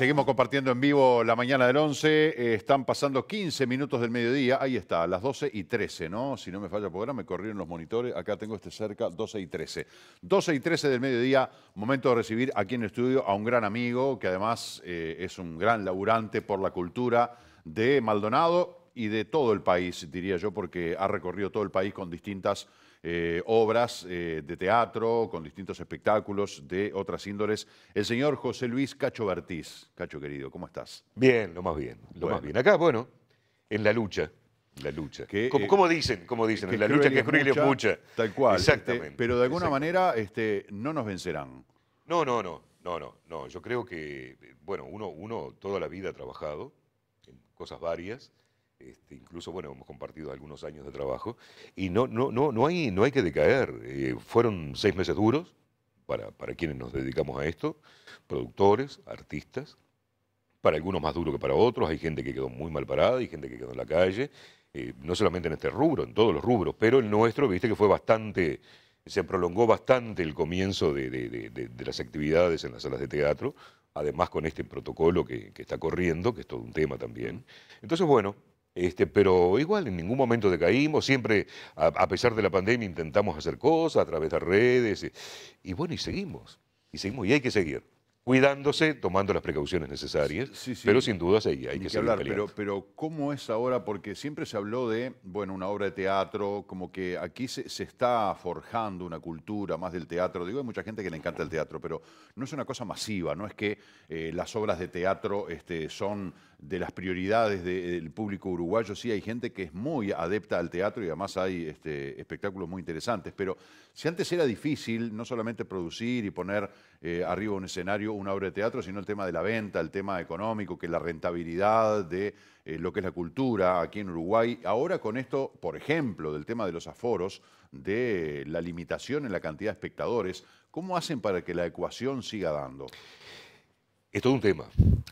Seguimos compartiendo en vivo la mañana del 11. Eh, están pasando 15 minutos del mediodía. Ahí está, las 12 y 13, ¿no? Si no me falla el programa, me corrieron los monitores. Acá tengo este cerca, 12 y 13. 12 y 13 del mediodía, momento de recibir aquí en el estudio a un gran amigo que además eh, es un gran laburante por la cultura de Maldonado y de todo el país, diría yo, porque ha recorrido todo el país con distintas eh, obras eh, de teatro, con distintos espectáculos de otras índoles. El señor José Luis Cacho Bertiz. Cacho querido, ¿cómo estás? Bien, lo más bien, lo más bien. Acá, bueno, en la lucha. La lucha. como, eh, dicen, dicen, en la lucha que es cruel es mucha. Tal cual. Este, Exactamente. pero de alguna manera este, no nos vencerán. No, no, no, no, no, no. Yo creo que, bueno, uno, uno toda la vida ha trabajado en cosas varias este, incluso, bueno, hemos compartido algunos años de trabajo, y no, no, no, no, hay, no hay que decaer. Eh, fueron seis meses duros para, para, quienes nos dedicamos a esto, productores, artistas, para algunos más duro que para otros, hay gente que quedó muy mal parada, hay gente que quedó en la calle, eh, no solamente en este rubro, en todos los rubros, pero el nuestro, viste que fue bastante, se prolongó bastante el comienzo de, las actividades en las salas de teatro, además con este protocolo que, está corriendo, que es todo un tema también. Entonces, bueno, este, pero igual, en ningún momento decaímos, siempre, a, pesar de la pandemia, intentamos hacer cosas a través de redes, eh, y bueno, y seguimos, y seguimos, y hay que seguir cuidándose, tomando las precauciones necesarias, pero sin duda hay que, ser hablar, pero, pero ¿cómo es ahora? Porque siempre se habló de, bueno, una obra de teatro, como que aquí se, está forjando una cultura más del teatro. Digo, hay mucha gente que le encanta el teatro, pero no es una cosa masiva, no es que eh, las obras de teatro este, son de las prioridades del público uruguayo. Sí, hay gente que es muy adepta al teatro y además hay este, espectáculos muy interesantes, pero si antes era difícil no solamente producir y poner eh, arriba un escenario, una obra de teatro, sino el tema de la venta, el tema económico, que la rentabilidad de eh, lo que es la cultura aquí en Uruguay. Ahora con esto, por ejemplo, del tema de los aforos, de la limitación en la cantidad de espectadores, ¿cómo hacen para que la ecuación siga dando? Es todo un tema,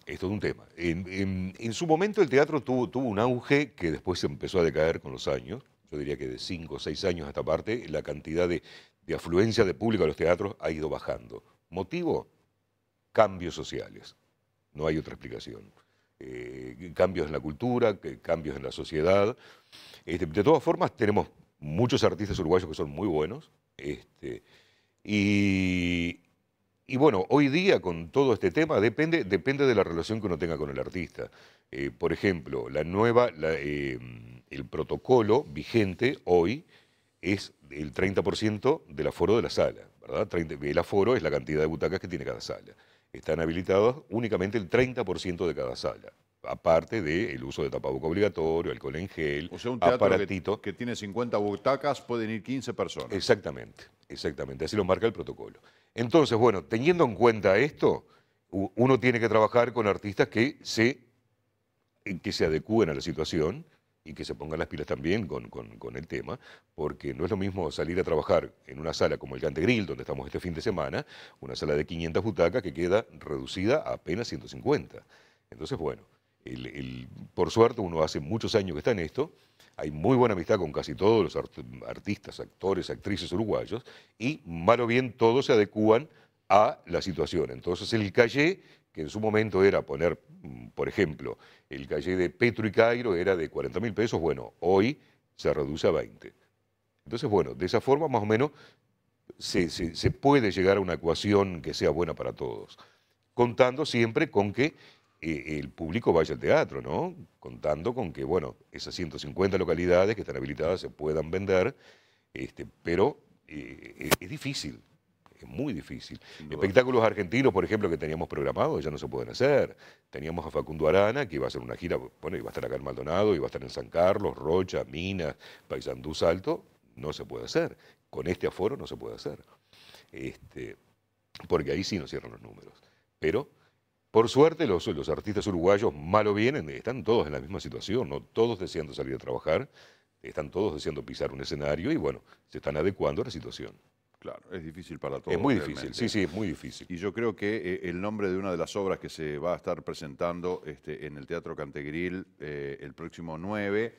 es todo un tema. En, su momento el teatro tuvo, un auge que después empezó a decaer con los años. Yo diría que de 5 o 6 años a esta parte, la cantidad de, de afluencia de público a los teatros ha ido bajando. ¿Motivo? cambios sociales. No hay otra explicación. Eh, cambios en la cultura, cambios en la sociedad. Este, de todas formas, tenemos muchos artistas uruguayos que son muy buenos. Este, y, bueno, hoy día con todo este tema depende, depende de la relación que uno tenga con el artista. Eh, por ejemplo, la nueva, eh, el protocolo vigente hoy es el 30% del aforo de la sala. El aforo es la cantidad de butacas que tiene cada sala están habilitados únicamente el 30% de cada sala. Aparte del el uso de tapabocas obligatorio, alcohol en gel, o sea, un teatro Que, tiene 50 butacas, pueden ir 15 personas. Exactamente, exactamente. Así lo marca el protocolo. Entonces, bueno, teniendo en cuenta esto, uno tiene que trabajar con artistas que se, que se adecúen a la situación y que se pongan las pilas también con, el tema, porque no es lo mismo salir a trabajar en una sala como el Grill donde estamos este fin de semana, una sala de 500 butacas que queda reducida a apenas 150. Entonces, bueno, el, por suerte uno hace muchos años que está en esto, hay muy buena amistad con casi todos los artistas, actores, actrices uruguayos, y mal o bien todos se adecúan a la situación. Entonces el calle que en su momento era poner, mm, por ejemplo, el calle de Petro y Cairo era de 40 mil pesos, bueno, hoy se reduce a 20. Entonces, bueno, de esa forma más o menos se, puede llegar a una ecuación que sea buena para todos, contando siempre con que eh, el público vaya al teatro, ¿no? Contando con que, bueno, esas 150 localidades que están habilitadas se puedan vender, este, pero eh, es difícil, es muy difícil. Espectáculos argentinos, por ejemplo, que teníamos programados, ya no se pueden hacer. Teníamos a Facundo Arana, que iba a hacer una gira, bueno, iba a estar acá en Maldonado, iba a estar en San Carlos, Rocha, Minas, Paysandú, Salto, no se puede hacer. Con este aforo no se puede hacer. Este, porque ahí sí nos cierran los números. Pero, por suerte, los, los artistas uruguayos, malo vienen, están todos en la misma situación, no todos deseando salir a trabajar, están todos deseando pisar un escenario y, bueno, se están adecuando a la situación. Claro, es difícil para todos. Es muy difícil, sí, sí, es muy difícil. Y yo creo que eh, el nombre de una de las obras que se va a estar presentando este, en el Teatro Cantegril eh, el próximo 9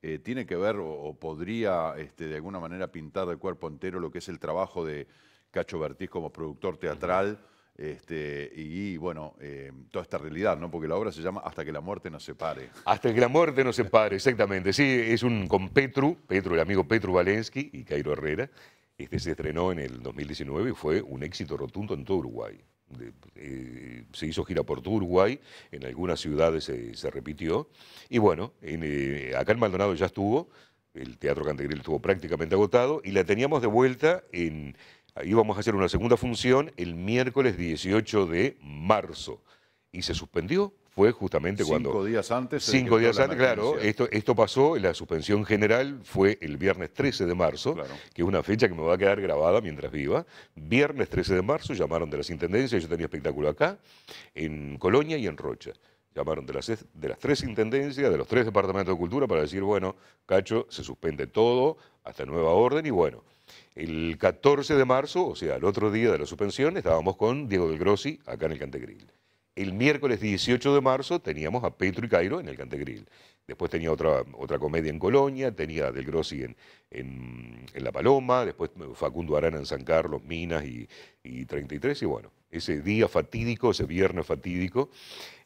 eh, tiene que ver o, podría este, de alguna manera pintar de cuerpo entero lo que es el trabajo de Cacho Bertiz como productor teatral. Este, y bueno, toda esta realidad, ¿no? Porque la obra se llama Hasta que la muerte nos separe. Hasta que la muerte nos separe, exactamente. Sí, es un con Petru, Petru, el amigo Petru Valensky y Cairo Herrera, este se estrenó en el 2019 y fue un éxito rotundo en todo Uruguay. Eh, se hizo gira por todo Uruguay, en algunas ciudades se, repitió. Y bueno, eh, acá en Maldonado ya estuvo, el Teatro Cantegril estuvo prácticamente agotado y la teníamos de vuelta en. Íbamos a hacer una segunda función el miércoles 18 de marzo y se suspendió, fue justamente cuando... Cinco días antes. Cinco días antes, claro. Esto, esto pasó, la suspensión general fue el viernes 13 de marzo, que es una fecha que me va a quedar grabada mientras viva. Viernes 13 de marzo llamaron de las intendencias, yo tenía espectáculo acá, en Colonia y en Rocha llamaron de las, de las tres intendencias, de los tres departamentos de cultura para decir, bueno, Cacho, se suspende todo hasta nueva orden y bueno. El 14 de marzo, o sea, el otro día de la suspensión, estábamos con Diego del Grossi acá en el Cantegril. El miércoles 18 de marzo teníamos a Petro y Cairo en el Cantegril. Después tenía otra, otra comedia en Colonia, tenía Del Grossi en, La Paloma, después Facundo Arana en San Carlos, Minas y, y 33. Y bueno, ese día fatídico, ese viernes fatídico.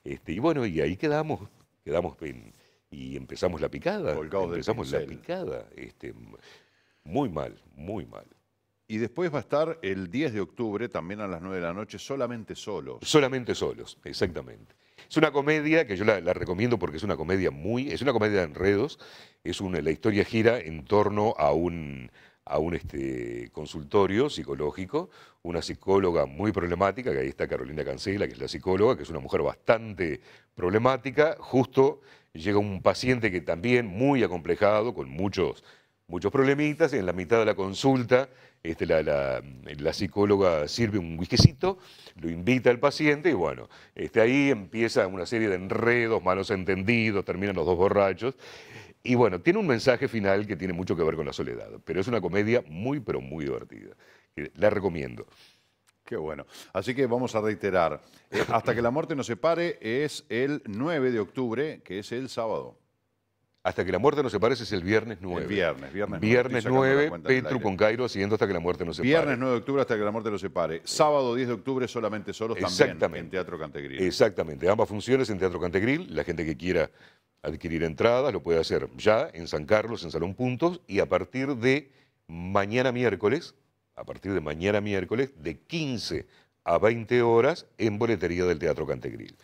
Este, y bueno, y ahí quedamos, quedamos y empezamos la picada. empezamos la picada. Este, muy mal, muy mal. Y después va a estar el 10 de octubre, también a las 9 de la noche, solamente solos. Solamente solos, exactamente. Es una comedia que yo la, recomiendo porque es una comedia muy. Es una comedia de enredos. Es la historia gira en torno a un, a un este, consultorio psicológico, una psicóloga muy problemática, que ahí está Carolina Cancela, que es la psicóloga, que es una mujer bastante problemática, justo llega un paciente que también muy acomplejado, con muchos, muchos problemitas, y en la mitad de la consulta este, la, psicóloga sirve un whiskycito, lo invita al paciente y bueno, este, ahí empieza una serie de enredos, malos entendidos, terminan los dos borrachos. Y bueno, tiene un mensaje final que tiene mucho que ver con la soledad, pero es una comedia muy, pero muy divertida. La recomiendo. Qué bueno. Así que vamos a reiterar, eh, hasta que la muerte nos separe es el 9 de octubre, que es el sábado. Hasta que la muerte nos separe es el viernes 9. viernes, viernes 9. Viernes 9, Petru con Cairo siguiendo hasta que la muerte nos separe. Viernes 9 de octubre hasta que la muerte nos separe. Sábado 10 de octubre solamente solos también en Teatro Cantegril. Exactamente, ambas funciones en Teatro Cantegril. La gente que quiera adquirir entradas lo puede hacer ya en San Carlos, en Salón Puntos, y a partir de mañana miércoles, a partir de mañana miércoles, de 15 a 20 horas en boletería del Teatro Cantegril.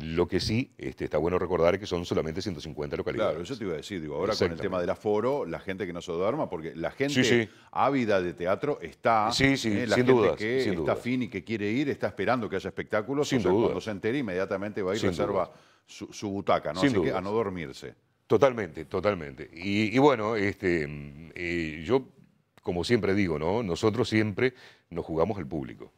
Lo que sí este, está bueno recordar que son solamente 150 localidades. Claro, eso te iba a decir, ahora con el tema del aforo, la gente que no se duerma, porque la gente ávida de teatro está, sí, sí, eh, la sin gente dudas, que está fin y que quiere ir, está esperando que haya espectáculos, sin o cuando se entere inmediatamente va a y reserva su, butaca, ¿no? Así que a no dormirse. Totalmente, totalmente. Y, bueno, este, eh, yo, como siempre digo, ¿no? nosotros siempre nos jugamos el público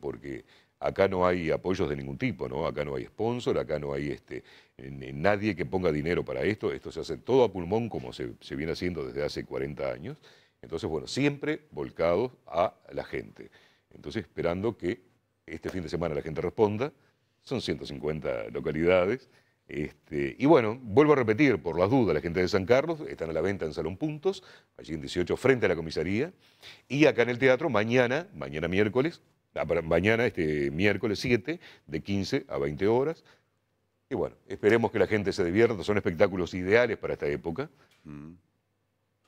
porque acá no hay apoyos de ningún tipo, ¿no? Acá no hay sponsor, acá no hay este, nadie que ponga dinero para esto, esto se hace todo a pulmón como se, viene haciendo desde hace 40 años. Entonces, bueno, siempre volcados a la gente. Entonces, esperando que este fin de semana la gente responda, son 150 localidades. Este, y bueno, vuelvo a repetir, por las dudas, la gente de San Carlos están a la venta en Salón Puntos, allí en 18 frente a la comisaría, y acá en el teatro mañana, mañana miércoles, Ah, mañana, este miércoles 7, de 15 a 20 horas. Y bueno, esperemos que la gente se divierta, son espectáculos ideales para esta época. Mm.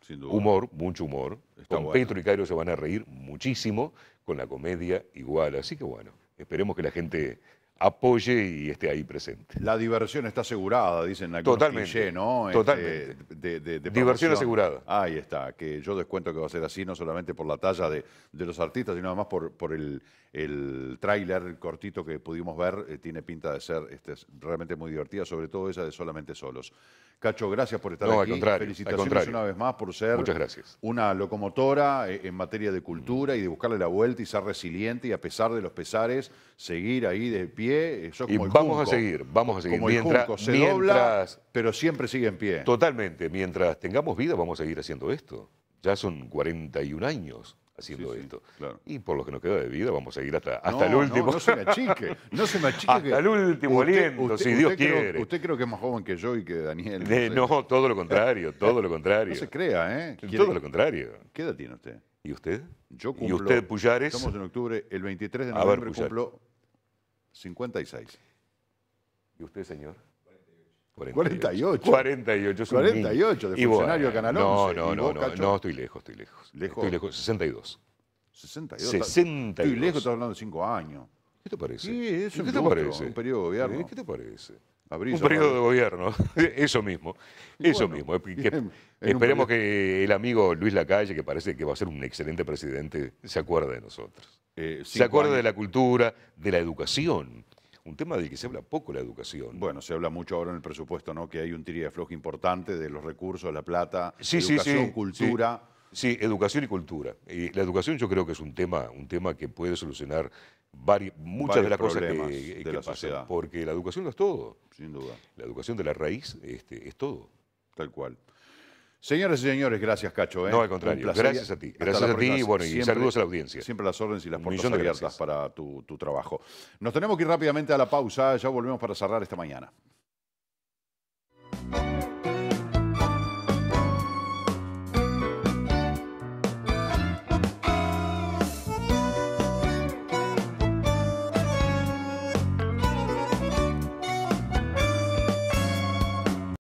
Sin duda. Humor, mucho humor. Está con Petro y Cairo se van a reír muchísimo, con la comedia igual. Así que bueno, esperemos que la gente apoye y esté ahí presente. La diversión está asegurada, dicen aquí, Totalmente. ¿no? Este, totalmente. de, diversión asegurada. Ahí está, que yo descuento que va a ser así, no solamente por la talla de, los artistas, sino además por, por el, el tráiler cortito que pudimos ver, eh, tiene pinta de ser este, realmente muy divertida, sobre todo esa de Solamente Solos. Cacho, gracias por estar aquí. Felicitaciones una vez más por ser una locomotora eh, en materia de cultura y de buscarle la vuelta y ser resiliente y a pesar de los pesares, seguir ahí de pie. eso eh, como y vamos a seguir, vamos a seguir. mientras, se dobla, pero siempre sigue en pie. Totalmente. Mientras tengamos vida, vamos a seguir haciendo esto. Ya son 41 años haciendo esto. Y por lo que nos queda de vida, vamos a seguir hasta, hasta el último. No, se me achique, no se me achique. hasta el último aliento, si Dios quiere. Usted creo que es más joven que yo y que Daniel. no, todo lo contrario, todo lo contrario. No se crea, ¿eh? Todo lo contrario. ¿Qué edad tiene usted? ¿Y usted? Yo cumplo. ¿Y usted, Puyares? Estamos en octubre, el 23 de noviembre cumplo 56. ¿Y usted, señor? 48. 48. 48. de y funcionario Canal No, no, no, no, no, estoy lejos, estoy lejos. lejos. Estoy lejos, 62. 62. Estoy lejos, estás hablando de 5 años. ¿Qué te parece? Sí, es ¿Qué te parece? un periodo de gobierno. ¿Qué te parece? un periodo de gobierno, eso mismo, eso mismo. esperemos que el amigo Luis Lacalle, que parece que va a ser un excelente presidente, se acuerde de nosotros. Eh, se acuerde de la cultura, de la educación, un tema del que se habla poco la educación. Bueno, se habla mucho ahora en el presupuesto, ¿no? Que hay un tiri de flojo importante de los recursos, la plata, educación, cultura. Sí. educación y cultura. Y la educación yo creo que es un tema, un tema que puede solucionar muchas de las cosas que, la pasan, porque la educación no es todo. Sin duda. La educación de la raíz este, es todo. Tal cual. Señoras y señores, gracias, Cacho. ¿eh? No, al contrario. Gracias a ti. Gracias a ti y, bueno, y saludos a la audiencia. Siempre las órdenes y las puertas abiertas para tu, tu trabajo. Nos tenemos que ir rápidamente a la pausa. Ya volvemos para cerrar esta mañana.